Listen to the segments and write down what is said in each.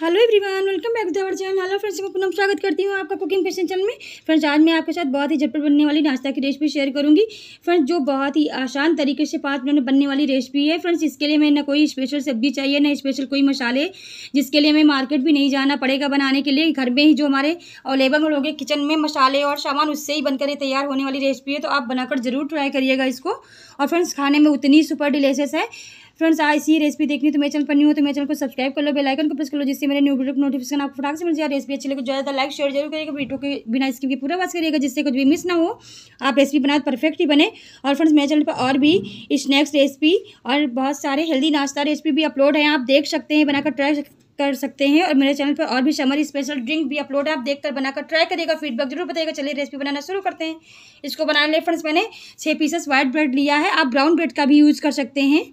hello everyone welcome back to our channel hello friends मैं पुनः स्वागत करती हूँ आपका कुकिंग फैशन चैनल में फ्रेंड्स आज मैं आपके साथ बहुत ही झटपट बनने वाली नाश्ता की रेसिपी शेयर करूँगी फ्रेंड्स जो बहुत ही आसान तरीके से पाँच मिनट बनने वाली रेसिपी है फ्रेंड्स इसके लिए मैं ना कोई स्पेशल सब्जी चाहिए ना स्पेशल कोई मसाले जिसके लिए हमें मार्केट भी नहीं जाना पड़ेगा बनाने के लिए घर में ही जो हमारे अवेलेबल हो गए किचन में मसाले और सामान उससे ही बनकर तैयार होने वाली रेसिपी है तो आप बनाकर ज़रूर ट्राई करिएगा इसको और फ्रेंड्स खाने में उतनी सुपर डिलेशियस है फ्रेंड्स आज इसी रेसिपी देखनी तो मेरे चैनल पर नहीं हो तो मेरे चैनल को सब्सक्राइब कर लो बेलाइकन को प्रेस कर लो जिससे इससे मेरे न्यू वीडियो नोटिफिकेशन आपको फटाक से मिल जाए रेसिपी अच्छी लगे ज़्यादा लाइक शेयर जरूर करेगा वीडियो के बिना स्किप के पूरा बात करिएगा जिससे कुछ भी मिस ना हो आप रेसिपी बनाए परफेक्ट तो ही बने और फ्रेंड्स मेरे चैनल पर और भी स्नैक्स रेसिपी और बहुत सारे हेल्दी नाश्ता रेसिपी भी अपलोड हैं आप देख सकते हैं बनाकर ट्राई कर सकते हैं और मेरे चैनल पर और भी समर स्पेशल ड्रिंक भी अपलोड है आप देखकर बनाकर ट्राई करिएगा फीडबैक जरूर बताइएगा चलिए रेसिपी बनाना शुरू करते हैं इसको बनाने लिए फ्रेंड्स मैंने छः पीसेस वाइट ब्रेड लिया है आप ब्राउन ब्रेड का भी यूज़ कर सकते हैं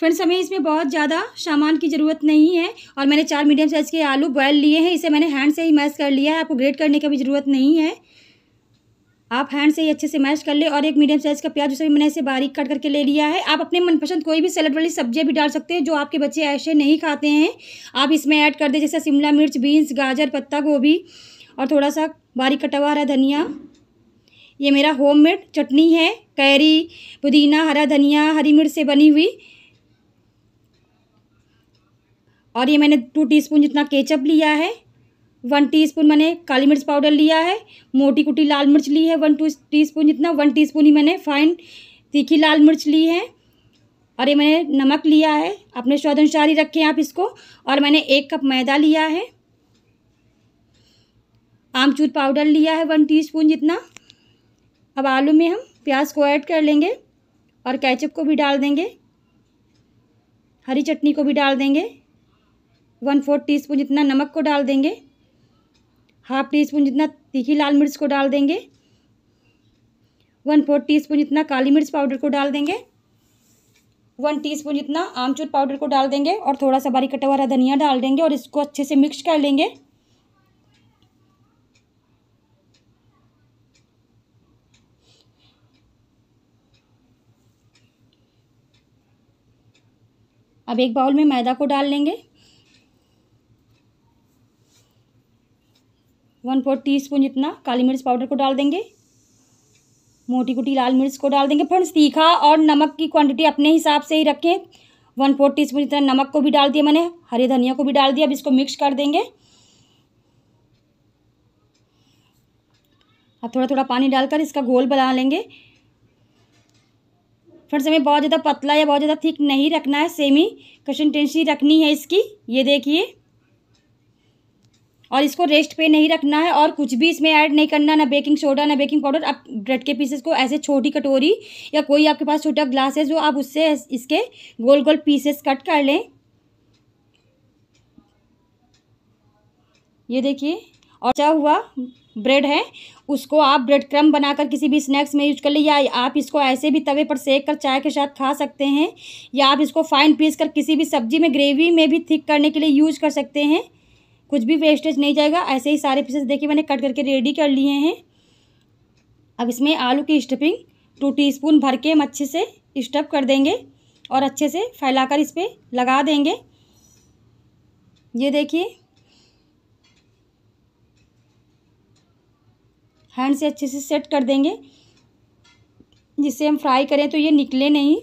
फ्रेंड्स हमें इसमें बहुत ज़्यादा सामान की ज़रूरत नहीं है और मैंने चार मीडियम साइज़ के आलू बॉयल लिए हैं इसे मैंने हैंड से ही मैश कर लिया है आपको ग्रेट करने की भी ज़रूरत नहीं है आप हैंड से ही अच्छे से मैश कर ले और एक मीडियम साइज़ का प्याज उसे भी मैंने इसे बारीक कट करके ले लिया है आप अपने मनपसंद कोई भी सैलड वाली सब्जियाँ भी डाल सकते हैं जो आपके बच्चे ऐसे नहीं खाते हैं आप इसमें ऐड कर दें जैसे शिमला मिर्च बीन्स गाजर पत्ता गोभी और थोड़ा सा बारीक कटा हुआ हरा धनिया ये मेरा होममेड चटनी है कैरी पुदीना हरा धनिया हरी मिर्च से बनी हुई और ये मैंने टू टीस्पून जितना केचप लिया है वन टीस्पून मैंने काली मिर्च पाउडर लिया है मोटी कुटी लाल मिर्च ली है वन टू टीस्पून जितना वन टीस्पून ही मैंने फाइन तीखी लाल मिर्च ली है और ये मैंने नमक लिया है अपने स्वाद अनुसार ही रखें आप इसको और मैंने एक कप मैदा लिया है आमचूर पाउडर लिया है वन स्पून जितना अब आलू में हम प्याज को ऐड कर लेंगे और कैचअप को भी डाल देंगे हरी चटनी को भी डाल देंगे वन फोर्थ टी स्पून जितना नमक को डाल देंगे हाफ टी स्पून जितना तीखी लाल मिर्च को डाल देंगे वन फोर्थ टी स्पून जितना काली मिर्च पाउडर को डाल देंगे वन टी स्पून जितना आमचूर पाउडर को डाल देंगे और थोड़ा सा बारीक कटा हुआ धनिया डाल देंगे और इसको अच्छे से मिक्स कर लेंगे अब एक बाउल में मैदा को डाल लेंगे वन फोर्थ टी स्पून जितना काली मिर्च पाउडर को डाल देंगे मोटी कुटी लाल मिर्च को डाल देंगे फ्रेंड्स तीखा और नमक की क्वांटिटी अपने हिसाब से ही रखें वन फोर्थ टी स्पून जितना नमक को भी डाल दिया मैंने हरे धनिया को भी डाल दिया अब इसको मिक्स कर देंगे अब थोड़ा थोड़ा पानी डालकर इसका घोल बना लेंगे फ्रेंड्स हमें बहुत ज़्यादा पतला या बहुत ज़्यादा थिक नहीं रखना है सेमी कंसिस्टेंसी रखनी है इसकी ये देखिए और इसको रेस्ट पे नहीं रखना है और कुछ भी इसमें ऐड नहीं करना ना बेकिंग सोडा ना बेकिंग पाउडर आप ब्रेड के पीसेस को ऐसे छोटी कटोरी या कोई आपके पास छोटा ग्लास है जो आप उससे इसके गोल गोल पीसेस कट कर लें ये देखिए और क्या हुआ ब्रेड है उसको आप ब्रेड क्रम बनाकर किसी भी स्नैक्स में यूज कर लें या आप इसको ऐसे भी तवे पर सेक कर चाय के साथ खा सकते हैं या आप इसको फाइन पीस कर किसी भी सब्जी में ग्रेवी में भी थिक करने के लिए यूज कर सकते हैं कुछ भी वेस्टेज नहीं जाएगा ऐसे ही सारे पीसेस देखिए मैंने कट करके रेडी कर लिए हैं अब इसमें आलू की स्टफिंग टू टीस्पून भर के हम अच्छे से स्टफ कर देंगे और अच्छे से फैलाकर इस पर लगा देंगे ये देखिए हैंड से अच्छे से सेट कर देंगे जिससे हम फ्राई करें तो ये निकले नहीं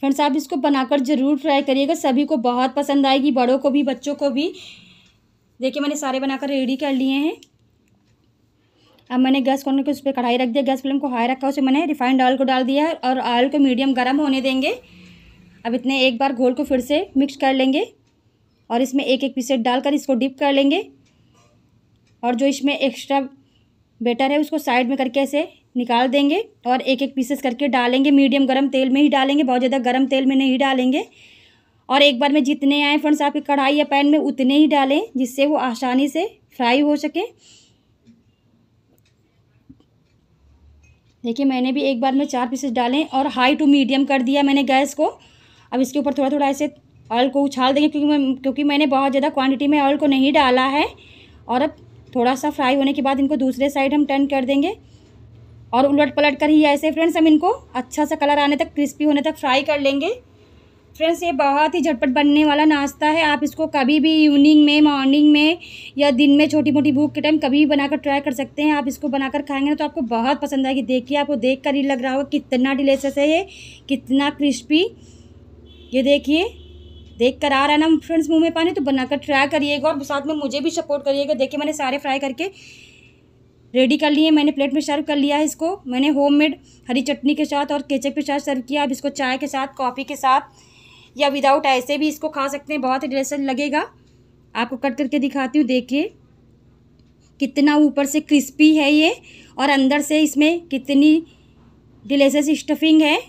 फ्रेंड्स आप इसको बनाकर ज़रूर ट्राई करिएगा सभी को बहुत पसंद आएगी बड़ों को भी बच्चों को भी देखिए मैंने सारे बनाकर रेडी कर लिए हैं अब मैंने गैस कॉर्नर के उस पर कढ़ाई रख दिया गैस फ्लेम को हाई रखा उसे मैंने रिफाइंड ऑयल को डाल दिया है और ऑयल को मीडियम गर्म होने देंगे अब इतने एक बार घोल को फिर से मिक्स कर लेंगे और इसमें एक एक पीसेट डालकर इसको डिप कर लेंगे और जो इसमें एक्स्ट्रा बेटर है उसको साइड में करके ऐसे निकाल देंगे और एक एक पीसेस करके डालेंगे मीडियम गरम तेल में ही डालेंगे बहुत ज़्यादा गरम तेल में नहीं डालेंगे और एक बार में जितने आए फ्रेंड्स आपकी कढ़ाई या पैन में उतने ही डालें जिससे वो आसानी से फ्राई हो सके देखिए मैंने भी एक बार में चार पीसेस डालें और हाई टू मीडियम कर दिया मैंने गैस को अब इसके ऊपर थोड़ा थोड़ा ऐसे ऑयल को उछाल देंगे क्योंकि मैं क्योंकि मैंने बहुत ज़्यादा क्वांटिटी में ऑयल को नहीं डाला है और अब थोड़ा सा फ्राई होने के बाद इनको दूसरे साइड हम टर्न कर देंगे और उलट पलट कर ही ऐसे फ्रेंड्स हम इनको अच्छा सा कलर आने तक क्रिस्पी होने तक फ्राई कर लेंगे फ्रेंड्स ये बहुत ही झटपट बनने वाला नाश्ता है आप इसको कभी भी इवनिंग में मॉर्निंग में या दिन में छोटी मोटी भूख के टाइम कभी भी बनाकर ट्राई कर सकते हैं आप इसको बनाकर खाएंगे ना तो आपको बहुत पसंद आएगी देखिए आपको देख कर ही लग रहा होगा कितना डिलेशस है ये कितना क्रिस्पी ये देखिए देख कर आ रहा है ना फ्रेंड्स मुँह में पानी तो बनाकर ट्राई करिएगा और साथ में मुझे भी सपोर्ट करिएगा देखिए मैंने सारे फ्राई करके रेडी कर लिए मैंने प्लेट में सर्व कर लिया है इसको मैंने होममेड हरी चटनी के साथ और केचप के साथ सर्व किया अब इसको चाय के साथ कॉफ़ी के साथ या विदाउट ऐसे भी इसको खा सकते हैं बहुत ही डिलेसन लगेगा आपको कट करके दिखाती हूँ देखिए कितना ऊपर से क्रिस्पी है ये और अंदर से इसमें कितनी डिलेसियस स्टफिंग है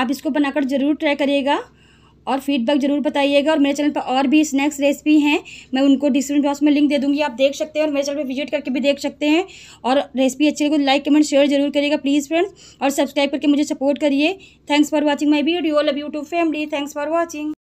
आप इसको बनाकर ज़रूर ट्राई करिएगा और फीडबैक ज़रूर बताइएगा और मेरे चैनल पर और भी स्नैक्स रेसिपी हैं मैं उनको डिस्क्रिप्शन बॉक्स में लिंक दे दूँगी आप देख सकते हैं और मेरे चैनल पर विजिट करके भी देख सकते हैं और रेसिपी अच्छी लगे तो लाइक कमेंट शेयर जरूर करिएगा प्लीज़ फ्रेंड्स और सब्सक्राइब करके मुझे सपोर्ट करिए thanks for watching my video love you too family thanks for watching